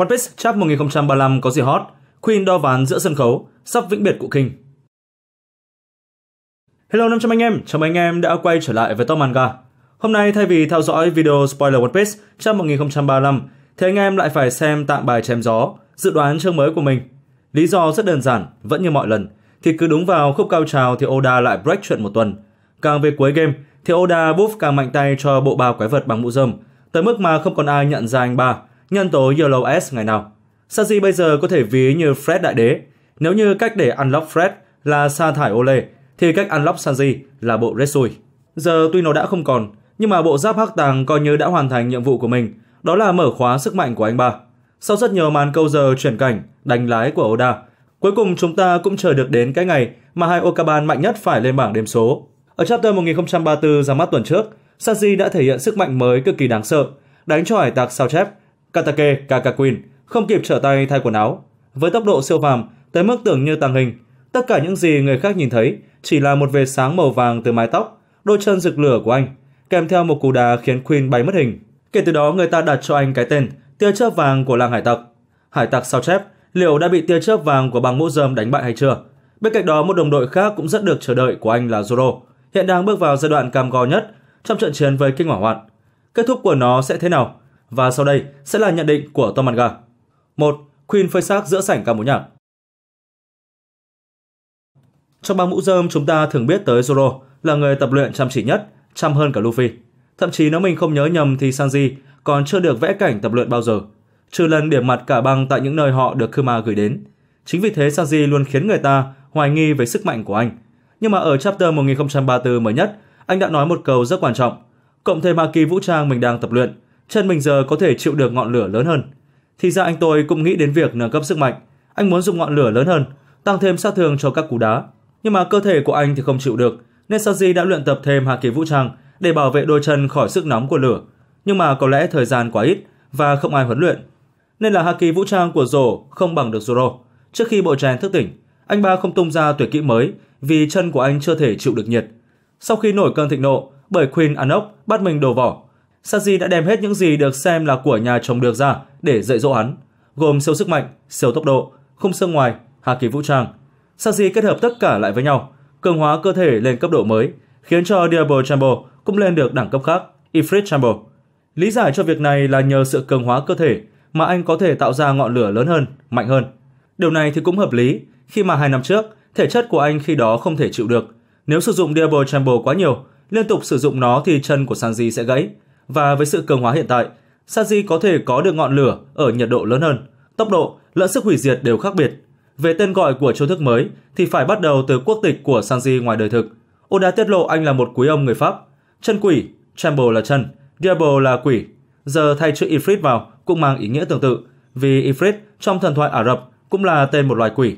One Piece Chap 1035 có gì hot? Queen đo ván giữa sân khấu, sắp vĩnh biệt cụ kinh. Hello 500 anh em, chào mừng anh em đã quay trở lại với Top Manga. Hôm nay thay vì theo dõi video spoiler One Piece Chap 1035, thì anh em lại phải xem tạm bài chém gió, dự đoán chương mới của mình. Lý do rất đơn giản, vẫn như mọi lần, thì cứ đúng vào khúc cao trào thì Oda lại break chuyện một tuần. Càng về cuối game thì Oda buff càng mạnh tay cho bộ ba quái vật bằng mũ rơm, tới mức mà không còn ai nhận ra anh ba nhân tố Yellow S ngày nào. Sarri bây giờ có thể ví như Fred đại đế. Nếu như cách để unlock Fred là sa thải Ole, thì cách unlock Sarri là bộ red Sui. Giờ tuy nó đã không còn, nhưng mà bộ giáp hắc tàng coi như đã hoàn thành nhiệm vụ của mình, đó là mở khóa sức mạnh của anh ba. Sau rất nhiều màn câu giờ chuyển cảnh, đánh lái của Oda, cuối cùng chúng ta cũng chờ được đến cái ngày mà hai Okaban mạnh nhất phải lên bảng điểm số. Ở chapter 1034 ra mắt tuần trước, Sanji đã thể hiện sức mạnh mới cực kỳ đáng sợ, đánh cho hải tặc sao chép Katake Kakaquin không kịp trở tay thay quần áo. Với tốc độ siêu phàm, tới mức tưởng như tàng hình, tất cả những gì người khác nhìn thấy chỉ là một vệt sáng màu vàng từ mái tóc, đôi chân rực lửa của anh, kèm theo một cú đá khiến Queen bay mất hình. Kể từ đó người ta đặt cho anh cái tên tia chớp vàng của làng hải tặc. Hải tặc sao chép liệu đã bị tia chớp vàng của bằng mũ rơm đánh bại hay chưa. Bên cạnh đó một đồng đội khác cũng rất được chờ đợi của anh là Zoro, hiện đang bước vào giai đoạn cam go nhất trong trận chiến với kinh hỏa hoạn. Kết thúc của nó sẽ thế nào? Và sau đây sẽ là nhận định của Tom Manga. 1. Queen phơi xác giữa sảnh ca múa nhạc Trong ba mũ dơm chúng ta thường biết tới Zoro là người tập luyện chăm chỉ nhất, chăm hơn cả Luffy. Thậm chí nếu mình không nhớ nhầm thì Sanji còn chưa được vẽ cảnh tập luyện bao giờ, trừ lần điểm mặt cả băng tại những nơi họ được Kuma gửi đến. Chính vì thế Sanji luôn khiến người ta hoài nghi về sức mạnh của anh. Nhưng mà ở chapter 1034 mới nhất, anh đã nói một câu rất quan trọng. Cộng thêm ba kỳ vũ trang mình đang tập luyện, chân mình giờ có thể chịu được ngọn lửa lớn hơn. Thì ra anh tôi cũng nghĩ đến việc nâng cấp sức mạnh. Anh muốn dùng ngọn lửa lớn hơn, tăng thêm sát thương cho các cú đá. Nhưng mà cơ thể của anh thì không chịu được, nên Saji đã luyện tập thêm hạ kỳ vũ trang để bảo vệ đôi chân khỏi sức nóng của lửa. Nhưng mà có lẽ thời gian quá ít và không ai huấn luyện. Nên là hạ kỳ vũ trang của Rồ không bằng được Zoro. Trước khi bộ tràn thức tỉnh, anh ba không tung ra tuyệt kỹ mới vì chân của anh chưa thể chịu được nhiệt. Sau khi nổi cơn thịnh nộ, bởi Queen Anok bắt mình đổ vỏ, Saji đã đem hết những gì được xem là của nhà chồng được ra để dạy dỗ hắn, gồm siêu sức mạnh, siêu tốc độ, không xương ngoài, hạ kỳ vũ trang. Saji kết hợp tất cả lại với nhau, cường hóa cơ thể lên cấp độ mới, khiến cho Diablo Chambo cũng lên được đẳng cấp khác, Ifrit Chambo. Lý giải cho việc này là nhờ sự cường hóa cơ thể mà anh có thể tạo ra ngọn lửa lớn hơn, mạnh hơn. Điều này thì cũng hợp lý, khi mà hai năm trước, thể chất của anh khi đó không thể chịu được. Nếu sử dụng Diablo Chambo quá nhiều, liên tục sử dụng nó thì chân của Sanji sẽ gãy, và với sự cường hóa hiện tại, Sanji có thể có được ngọn lửa ở nhiệt độ lớn hơn, tốc độ lẫn sức hủy diệt đều khác biệt. Về tên gọi của chiêu thức mới thì phải bắt đầu từ quốc tịch của Sanji ngoài đời thực. Oda tiết lộ anh là một quý ông người Pháp. Chân quỷ, Tremble là chân, Diablo là quỷ. Giờ thay chữ Ifrit vào cũng mang ý nghĩa tương tự, vì Ifrit trong thần thoại Ả Rập cũng là tên một loài quỷ.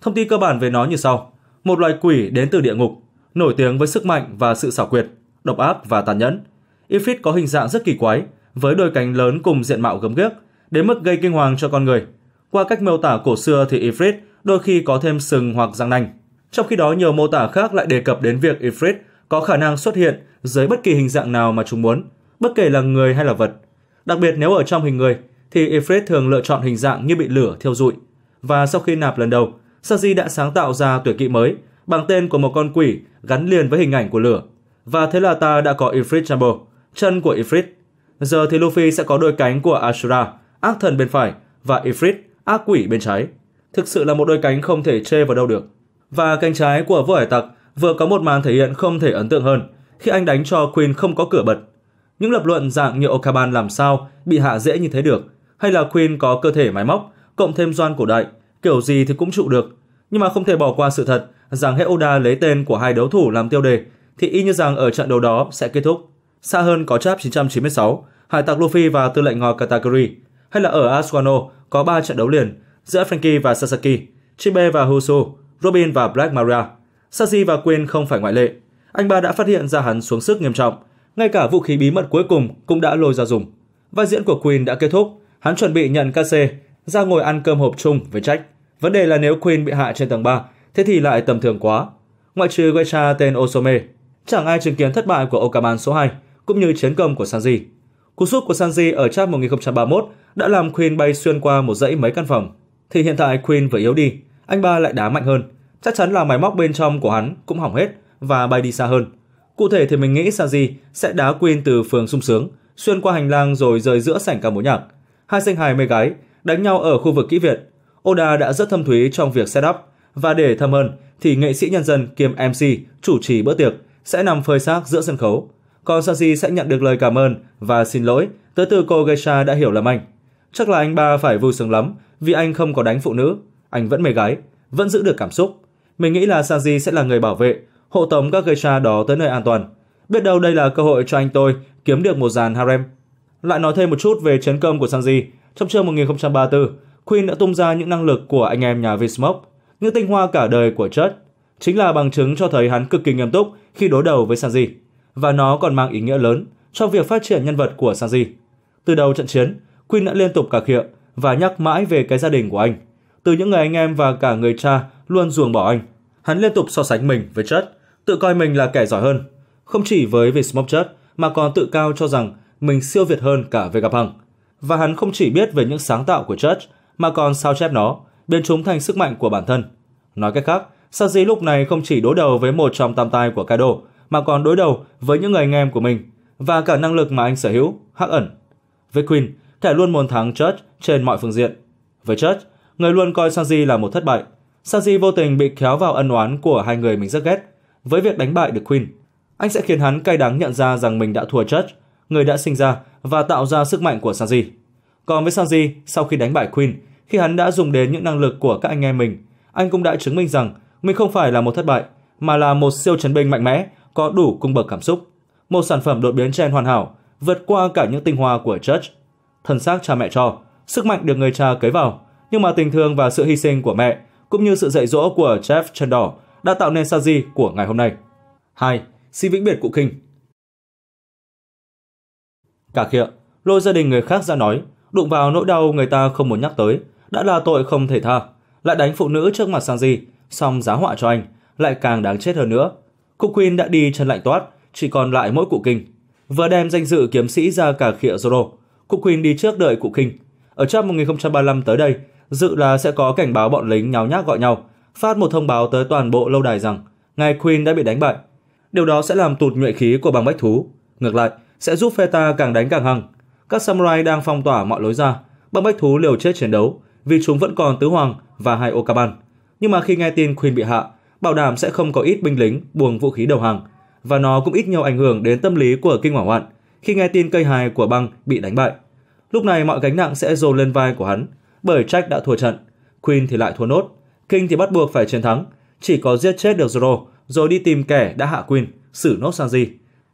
Thông tin cơ bản về nó như sau. Một loài quỷ đến từ địa ngục, nổi tiếng với sức mạnh và sự xảo quyệt, độc ác và tàn nhẫn – Ifrit có hình dạng rất kỳ quái, với đôi cánh lớn cùng diện mạo gấm ghiếc, đến mức gây kinh hoàng cho con người. Qua cách miêu tả cổ xưa thì Ifrit đôi khi có thêm sừng hoặc răng nanh. Trong khi đó nhiều mô tả khác lại đề cập đến việc Ifrit có khả năng xuất hiện dưới bất kỳ hình dạng nào mà chúng muốn, bất kể là người hay là vật. Đặc biệt nếu ở trong hình người thì Ifrit thường lựa chọn hình dạng như bị lửa thiêu rụi. Và sau khi nạp lần đầu, Saji đã sáng tạo ra tuyệt kỹ mới bằng tên của một con quỷ gắn liền với hình ảnh của lửa. Và thế là ta đã có Ifrit Jumbo, chân của Ifrit. Giờ thì Luffy sẽ có đôi cánh của Ashura, ác thần bên phải, và Ifrit, ác quỷ bên trái. Thực sự là một đôi cánh không thể chê vào đâu được. Và cánh trái của vua hải tặc vừa có một màn thể hiện không thể ấn tượng hơn khi anh đánh cho Queen không có cửa bật. Những lập luận dạng như Okaban làm sao bị hạ dễ như thế được, hay là Queen có cơ thể máy móc, cộng thêm doan cổ đại, kiểu gì thì cũng trụ được. Nhưng mà không thể bỏ qua sự thật rằng Oda lấy tên của hai đấu thủ làm tiêu đề, thì y như rằng ở trận đấu đó sẽ kết thúc. Xa hơn có Chap 996, hải tặc Luffy và tư lệnh ngò Katakuri, hay là ở Aswano có 3 trận đấu liền giữa Frankie và Sasaki, Chibe và Husu, Robin và Black Maria. Saji và queen không phải ngoại lệ. Anh ba đã phát hiện ra hắn xuống sức nghiêm trọng, ngay cả vũ khí bí mật cuối cùng cũng đã lôi ra dùng. Vai diễn của queen đã kết thúc, hắn chuẩn bị nhận KC, ra ngồi ăn cơm hộp chung với Jack. Vấn đề là nếu queen bị hại trên tầng 3, thế thì lại tầm thường quá. Ngoại trừ Geisha tên Osome, chẳng ai chứng kiến thất bại của Okaman số 2 cũng như chiến công của Sanji. Cú sút của Sanji ở trang 1031 đã làm Queen bay xuyên qua một dãy mấy căn phòng. Thì hiện tại Queen vừa yếu đi, anh ba lại đá mạnh hơn. Chắc chắn là máy móc bên trong của hắn cũng hỏng hết và bay đi xa hơn. Cụ thể thì mình nghĩ Sanji sẽ đá Queen từ phường sung sướng, xuyên qua hành lang rồi rời giữa sảnh ca múa nhạc. Hai sinh hài mê gái đánh nhau ở khu vực kỹ viện. Oda đã rất thâm thúy trong việc setup và để thâm hơn thì nghệ sĩ nhân dân kiêm MC chủ trì bữa tiệc sẽ nằm phơi xác giữa sân khấu còn sợ sẽ nhận được lời cảm ơn và xin lỗi tới từ cô Geisha đã hiểu lầm anh. Chắc là anh ba phải vui sướng lắm vì anh không có đánh phụ nữ, anh vẫn mê gái, vẫn giữ được cảm xúc. Mình nghĩ là Sanji sẽ là người bảo vệ, hộ tống các geisha đó tới nơi an toàn. Biết đâu đây là cơ hội cho anh tôi kiếm được một dàn harem. Lại nói thêm một chút về chiến công của Sanji. Trong chương 1034, Queen đã tung ra những năng lực của anh em nhà Vismok, những tinh hoa cả đời của Chut. Chính là bằng chứng cho thấy hắn cực kỳ nghiêm túc khi đối đầu với Sanji và nó còn mang ý nghĩa lớn cho việc phát triển nhân vật của Sanji. Từ đầu trận chiến, Queen đã liên tục cà khịa và nhắc mãi về cái gia đình của anh. Từ những người anh em và cả người cha luôn ruồng bỏ anh, hắn liên tục so sánh mình với Chad, tự coi mình là kẻ giỏi hơn. Không chỉ với Vismop Chad mà còn tự cao cho rằng mình siêu việt hơn cả về hằng. Và hắn không chỉ biết về những sáng tạo của Chad mà còn sao chép nó, biến chúng thành sức mạnh của bản thân. Nói cách khác, Sanji lúc này không chỉ đối đầu với một trong tam tai của Kaido mà còn đối đầu với những người anh em của mình và cả năng lực mà anh sở hữu, hắc ẩn. Với Quinn, thẻ luôn muốn thắng Church trên mọi phương diện. Với Church, người luôn coi Sanji là một thất bại. Sanji vô tình bị kéo vào ân oán của hai người mình rất ghét. Với việc đánh bại được Quinn, anh sẽ khiến hắn cay đắng nhận ra rằng mình đã thua Church, người đã sinh ra và tạo ra sức mạnh của Sanji. Còn với Sanji, sau khi đánh bại Quinn, khi hắn đã dùng đến những năng lực của các anh em mình, anh cũng đã chứng minh rằng mình không phải là một thất bại, mà là một siêu chấn binh mạnh mẽ có đủ cung bậc cảm xúc, một sản phẩm đột biến gen hoàn hảo, vượt qua cả những tinh hoa của Church. Thân xác cha mẹ cho, sức mạnh được người cha cấy vào, nhưng mà tình thương và sự hy sinh của mẹ cũng như sự dạy dỗ của Jeff Chân Đỏ đã tạo nên Saji của ngày hôm nay. 2. Xin vĩnh biệt cụ Kinh Cả khịa, lôi gia đình người khác ra nói, đụng vào nỗi đau người ta không muốn nhắc tới, đã là tội không thể tha. Lại đánh phụ nữ trước mặt Sanji, xong giá họa cho anh, lại càng đáng chết hơn nữa. Cụ Queen đã đi chân lạnh toát, chỉ còn lại mỗi cụ Kinh. Vừa đem danh dự kiếm sĩ ra cả khịa Zoro, cụ Queen đi trước đợi cụ Kinh. Ở trong 1035 tới đây, dự là sẽ có cảnh báo bọn lính nháo nhác gọi nhau, phát một thông báo tới toàn bộ lâu đài rằng ngài Queen đã bị đánh bại. Điều đó sẽ làm tụt nhuệ khí của bằng bách thú. Ngược lại, sẽ giúp phe ta càng đánh càng hăng. Các samurai đang phong tỏa mọi lối ra, bằng bách thú liều chết chiến đấu vì chúng vẫn còn tứ hoàng và hai Okaban. Nhưng mà khi nghe tin Queen bị hạ, bảo đảm sẽ không có ít binh lính buông vũ khí đầu hàng và nó cũng ít nhiều ảnh hưởng đến tâm lý của Kinh Hoàng Hoạn khi nghe tin cây hài của băng bị đánh bại. Lúc này mọi gánh nặng sẽ dồn lên vai của hắn, bởi Jack đã thua trận, Queen thì lại thua nốt, King thì bắt buộc phải chiến thắng, chỉ có giết chết được Zoro rồi đi tìm kẻ đã hạ Queen, xử nốt Sanji.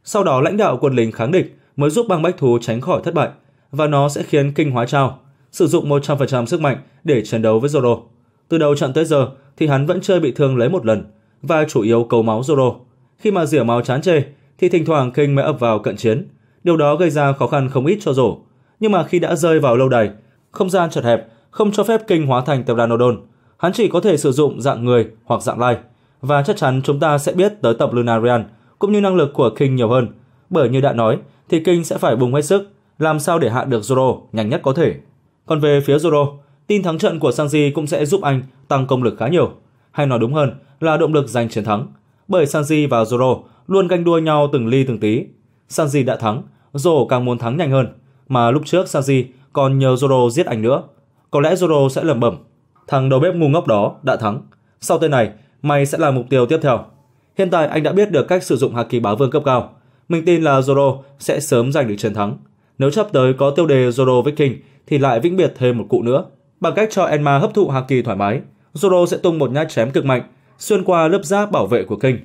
Sau đó lãnh đạo quân lính kháng địch mới giúp băng bách thú tránh khỏi thất bại và nó sẽ khiến kinh hóa trao, sử dụng 100% sức mạnh để chiến đấu với Zoro. Từ đầu trận tới giờ thì hắn vẫn chơi bị thương lấy một lần và chủ yếu cầu máu Zoro. Khi mà rỉa máu chán chê thì thỉnh thoảng Kinh mới ập vào cận chiến. Điều đó gây ra khó khăn không ít cho rổ. Nhưng mà khi đã rơi vào lâu đài, không gian chật hẹp không cho phép Kinh hóa thành Pteranodon. Hắn chỉ có thể sử dụng dạng người hoặc dạng lai. Và chắc chắn chúng ta sẽ biết tới tập Lunarian cũng như năng lực của Kinh nhiều hơn. Bởi như đã nói thì Kinh sẽ phải bùng hết sức làm sao để hạ được Zoro nhanh nhất có thể. Còn về phía Zoro, Tin thắng trận của Sanji cũng sẽ giúp anh tăng công lực khá nhiều, hay nói đúng hơn là động lực giành chiến thắng, bởi Sanji và Zoro luôn ganh đua nhau từng ly từng tí. Sanji đã thắng, Zoro càng muốn thắng nhanh hơn, mà lúc trước Sanji còn nhờ Zoro giết anh nữa. Có lẽ Zoro sẽ lẩm bẩm, thằng đầu bếp ngu ngốc đó đã thắng, sau tên này mày sẽ là mục tiêu tiếp theo. Hiện tại anh đã biết được cách sử dụng Haki Bá Vương cấp cao, mình tin là Zoro sẽ sớm giành được chiến thắng. Nếu chấp tới có tiêu đề Zoro Viking thì lại vĩnh biệt thêm một cụ nữa. Bằng cách cho Enma hấp thụ Haki thoải mái, Zoro sẽ tung một nhát chém cực mạnh, xuyên qua lớp giáp bảo vệ của King.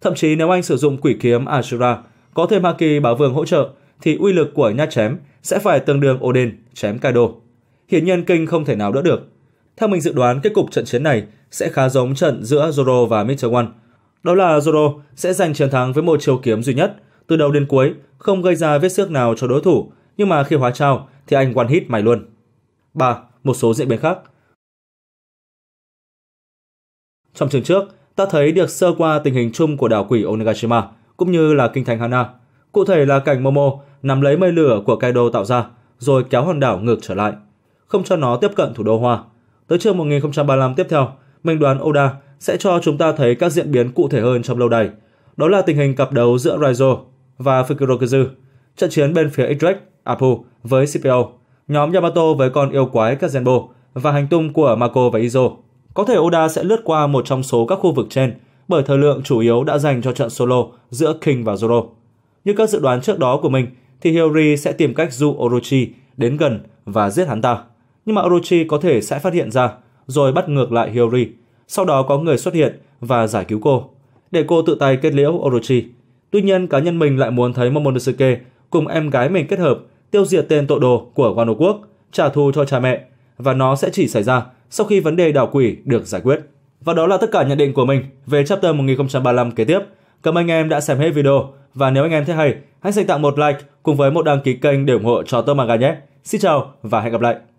Thậm chí nếu anh sử dụng quỷ kiếm Ashura, có thêm Haki bảo vương hỗ trợ, thì uy lực của nhát chém sẽ phải tương đương Odin chém Kaido. Hiển nhiên King không thể nào đỡ được. Theo mình dự đoán, kết cục trận chiến này sẽ khá giống trận giữa Zoro và Mr. One. Đó là Zoro sẽ giành chiến thắng với một chiêu kiếm duy nhất, từ đầu đến cuối, không gây ra vết xước nào cho đối thủ, nhưng mà khi hóa trao thì anh one hit mày luôn. 3 một số diễn biến khác. Trong trường trước, ta thấy được sơ qua tình hình chung của đảo quỷ Onigashima, cũng như là kinh thành Hana. Cụ thể là cảnh Momo nắm lấy mây lửa của Kaido tạo ra, rồi kéo hòn đảo ngược trở lại, không cho nó tiếp cận thủ đô Hoa. Tới chương 1035 tiếp theo, mình đoán Oda sẽ cho chúng ta thấy các diễn biến cụ thể hơn trong lâu đài. Đó là tình hình cặp đấu giữa Raizo và Fukurokuzu, trận chiến bên phía x Apu với CPO nhóm Yamato với con yêu quái Kazenbo và hành tung của Mako và Izo. Có thể Oda sẽ lướt qua một trong số các khu vực trên bởi thời lượng chủ yếu đã dành cho trận solo giữa King và Zoro. Như các dự đoán trước đó của mình, thì Hiyori sẽ tìm cách dụ Orochi đến gần và giết hắn ta. Nhưng mà Orochi có thể sẽ phát hiện ra, rồi bắt ngược lại Hiyori. Sau đó có người xuất hiện và giải cứu cô, để cô tự tay kết liễu Orochi. Tuy nhiên, cá nhân mình lại muốn thấy Momonosuke cùng em gái mình kết hợp tiêu diệt tên tội đồ của quan Hồ Quốc, trả thù cho cha mẹ và nó sẽ chỉ xảy ra sau khi vấn đề đảo quỷ được giải quyết. Và đó là tất cả nhận định của mình về chapter 1035 kế tiếp. Cảm ơn anh em đã xem hết video và nếu anh em thấy hay, hãy dành tặng một like cùng với một đăng ký kênh để ủng hộ cho Tô Manga nhé. Xin chào và hẹn gặp lại.